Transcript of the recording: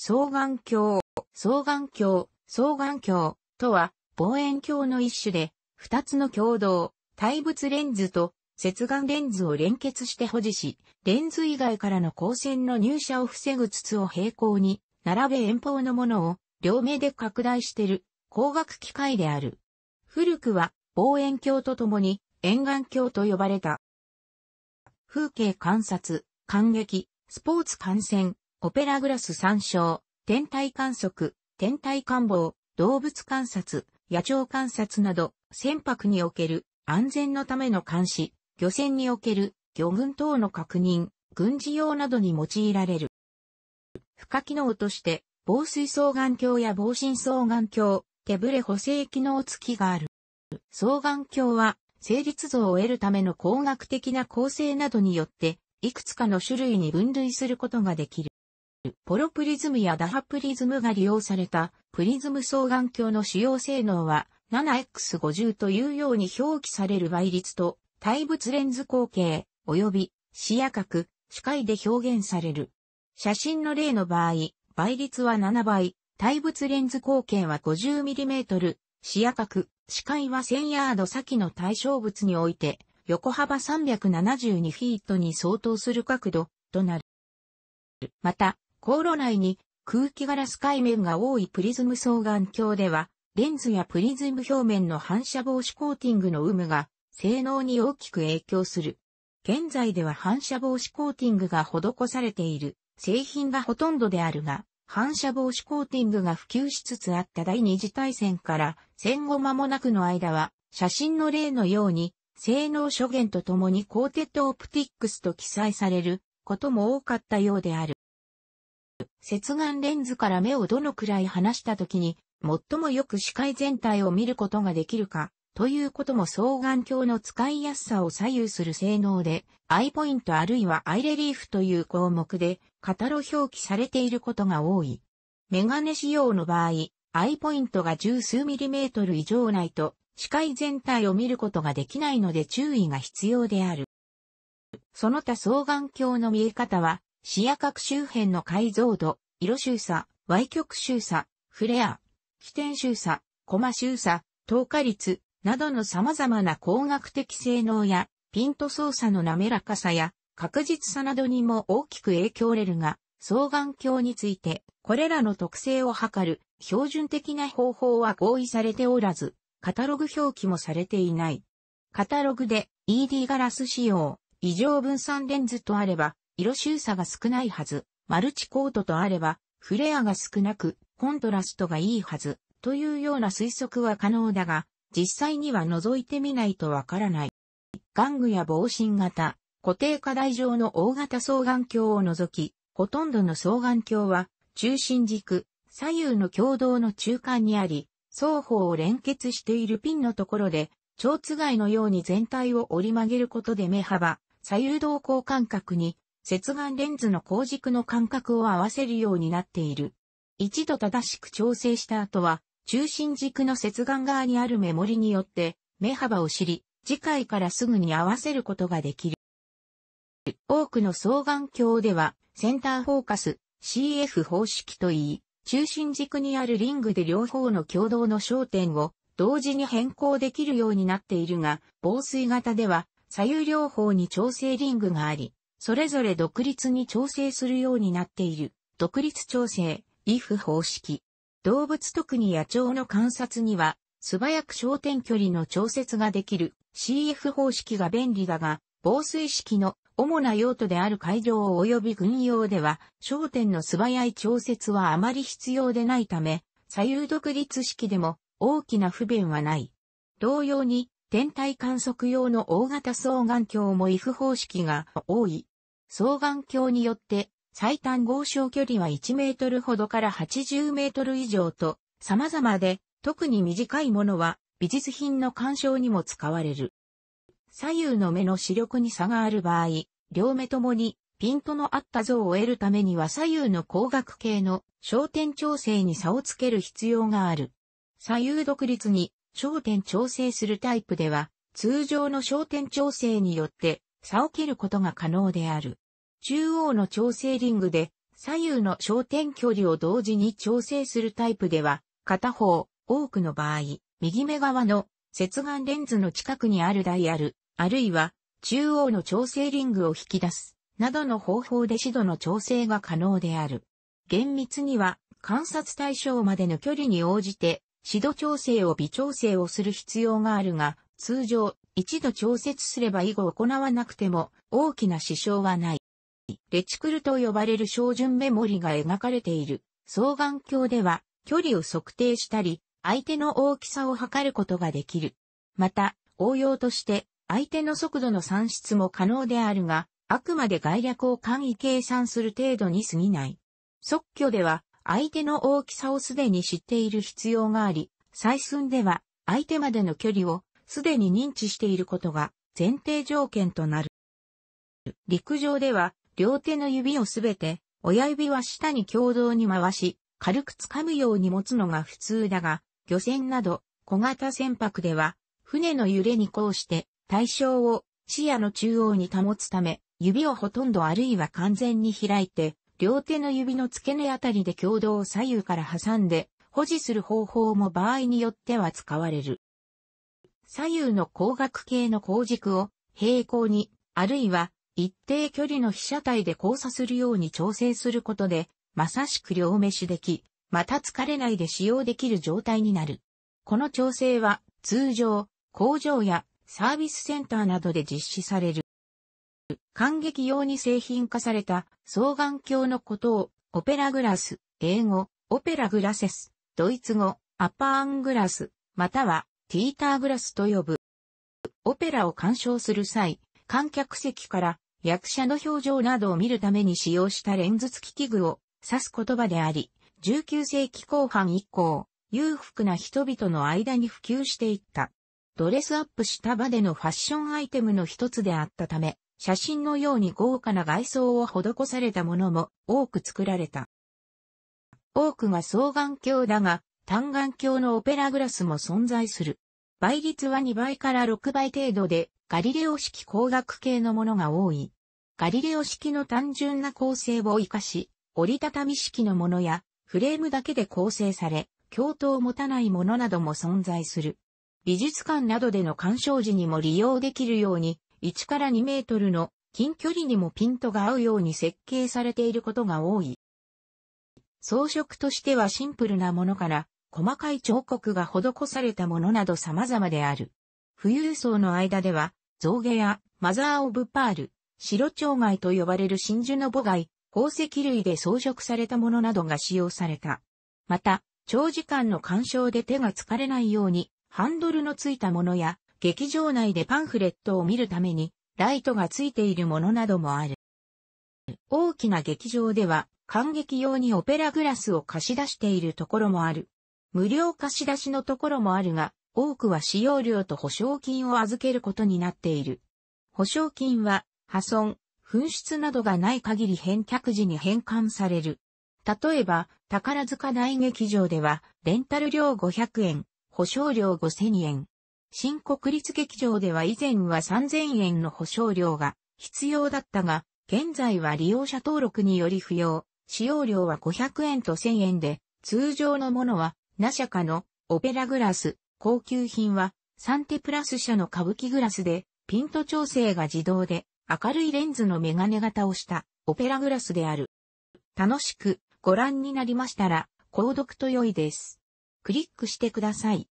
双眼鏡、双眼鏡、双眼鏡とは望遠鏡の一種で、二つの共同、対物レンズと接眼レンズを連結して保持し、レンズ以外からの光線の入射を防ぐ筒を平行に並べ遠方のものを両目で拡大してる光学機械である。古くは望遠鏡とともに沿岸鏡と呼ばれた。風景観察、感激、スポーツ観戦、オペラグラス参照、天体観測、天体観望、動物観察、野鳥観察など、船舶における安全のための監視、漁船における魚群等の確認、軍事用などに用いられる。付加機能として、防水双眼鏡や防振双眼鏡、手ブレ補正機能付きがある。双眼鏡は、成立像を得るための工学的な構成などによって、いくつかの種類に分類することができる。ポロプリズムやダハプリズムが利用されたプリズム双眼鏡の主要性能は 7x50 というように表記される倍率と対物レンズ光景及び視野角、視界で表現される。写真の例の場合、倍率は7倍、対物レンズ光景は 50mm、視野角、視界は1000ヤード先の対象物において、横幅372フィートに相当する角度となる。また、航路内に空気ガラス界面が多いプリズム双眼鏡では、レンズやプリズム表面の反射防止コーティングの有無が性能に大きく影響する。現在では反射防止コーティングが施されている製品がほとんどであるが、反射防止コーティングが普及しつつあった第二次大戦から戦後間もなくの間は、写真の例のように、性能諸元とともにコーテッドオプティックスと記載されることも多かったようである。接眼レンズから目をどのくらい離した時に、最もよく視界全体を見ることができるか、ということも双眼鏡の使いやすさを左右する性能で、アイポイントあるいはアイレリーフという項目で、カタロ表記されていることが多い。メガネ仕様の場合、アイポイントが十数ミリメートル以上ないと、視界全体を見ることができないので注意が必要である。その他双眼鏡の見え方は、視野角周辺の解像度、色周差、Y 極周差、フレア、起点周差、コマ周差、透過率、などの様々な工学的性能や、ピント操作の滑らかさや、確実さなどにも大きく影響れるが、双眼鏡について、これらの特性を測る標準的な方法は合意されておらず、カタログ表記もされていない。カタログで ED ガラス仕様、異常分散レンズとあれば、色周差が少ないはず、マルチコートとあれば、フレアが少なく、コントラストがいいはず、というような推測は可能だが、実際には覗いてみないとわからない。玩具や防振型、固定課題上の大型双眼鏡を除き、ほとんどの双眼鏡は、中心軸、左右の共同の中間にあり、双方を連結しているピンのところで、蝶つがいのように全体を折り曲げることで目幅、左右動向間隔に接眼レンズの後軸の間隔を合わせるようになっている。一度正しく調整した後は、中心軸の接眼側にあるメモリによって、目幅を知り、次回からすぐに合わせることができる。多くの双眼鏡では、センターフォーカス、CF 方式といい、中心軸にあるリングで両方の共同の焦点を同時に変更できるようになっているが、防水型では左右両方に調整リングがあり、それぞれ独立に調整するようになっている、独立調整、if 方式。動物特に野鳥の観察には、素早く焦点距離の調節ができる CF 方式が便利だが、防水式の主な用途である会場及び軍用では、焦点の素早い調節はあまり必要でないため、左右独立式でも大きな不便はない。同様に、天体観測用の大型双眼鏡も IF 方式が多い。双眼鏡によって最短合照距離は1メートルほどから80メートル以上と様々で特に短いものは美術品の鑑賞にも使われる。左右の目の視力に差がある場合、両目ともにピントの合った像を得るためには左右の光学系の焦点調整に差をつける必要がある。左右独立に焦点調整するタイプでは、通常の焦点調整によって差を切ることが可能である。中央の調整リングで左右の焦点距離を同時に調整するタイプでは、片方、多くの場合、右目側の接眼レンズの近くにあるダイヤル、あるいは中央の調整リングを引き出す、などの方法で指導の調整が可能である。厳密には観察対象までの距離に応じて指導調整を微調整をする必要があるが、通常、一度調節すれば以後行わなくても大きな支障はない。レチクルと呼ばれる照準メモリが描かれている双眼鏡では距離を測定したり、相手の大きさを測ることができる。また、応用として相手の速度の算出も可能であるが、あくまで概略を簡易計算する程度に過ぎない。即挙では、相手の大きさをすでに知っている必要があり、採寸では相手までの距離をすでに認知していることが前提条件となる。陸上では両手の指をすべて親指は下に共同に回し、軽く掴むように持つのが普通だが、漁船など小型船舶では船の揺れにこうして対象を視野の中央に保つため、指をほとんどあるいは完全に開いて両手の指の付け根あたりで共同を左右から挟んで保持する方法も場合によっては使われる。左右の光学系の光軸を平行に、あるいは一定距離の被写体で交差するように調整することで、まさしく両目視でき、また疲れないで使用できる状態になる。この調整は通常、工場やサービスセンターなどで実施される。感激用に製品化された双眼鏡のことをオペラグラス、英語、オペラグラセス、ドイツ語、アパーングラス、またはティーターグラスと呼ぶ。オペラを鑑賞する際、観客席から役者の表情などを見るために使用したレンズ付き器具を指す言葉であり、19世紀後半以降、裕福な人々の間に普及していった。ドレスアップした場でのファッションアイテムの一つであったため、写真のように豪華な外装を施されたものも多く作られた。多くが双眼鏡だが、単眼鏡のオペラグラスも存在する。倍率は2倍から6倍程度で、ガリレオ式光学系のものが多い。ガリレオ式の単純な構成を活かし、折りたたみ式のものや、フレームだけで構成され、共闘を持たないものなども存在する。美術館などでの鑑賞時にも利用できるように、1から2メートルの近距離にもピントが合うように設計されていることが多い。装飾としてはシンプルなものから、細かい彫刻が施されたものなど様々である。富裕層の間では、象牙やマザー・オブ・パール、白蝶貝と呼ばれる真珠の母貝、宝石類で装飾されたものなどが使用された。また、長時間の干渉で手が疲れないように、ハンドルのついたものや、劇場内でパンフレットを見るために、ライトがついているものなどもある。大きな劇場では、観劇用にオペラグラスを貸し出しているところもある。無料貸し出しのところもあるが、多くは使用料と保証金を預けることになっている。保証金は、破損、紛失などがない限り返却時に返還される。例えば、宝塚大劇場では、レンタル料500円、保証料5000円、新国立劇場では以前は3000円の保証料が必要だったが、現在は利用者登録により不要、使用料は500円と1000円で、通常のものは、ナシャカのオペラグラス、高級品はサンテプラス社の歌舞伎グラスで、ピント調整が自動で、明るいレンズのメガネ型をしたオペラグラスである。楽しくご覧になりましたら、購読と良いです。クリックしてください。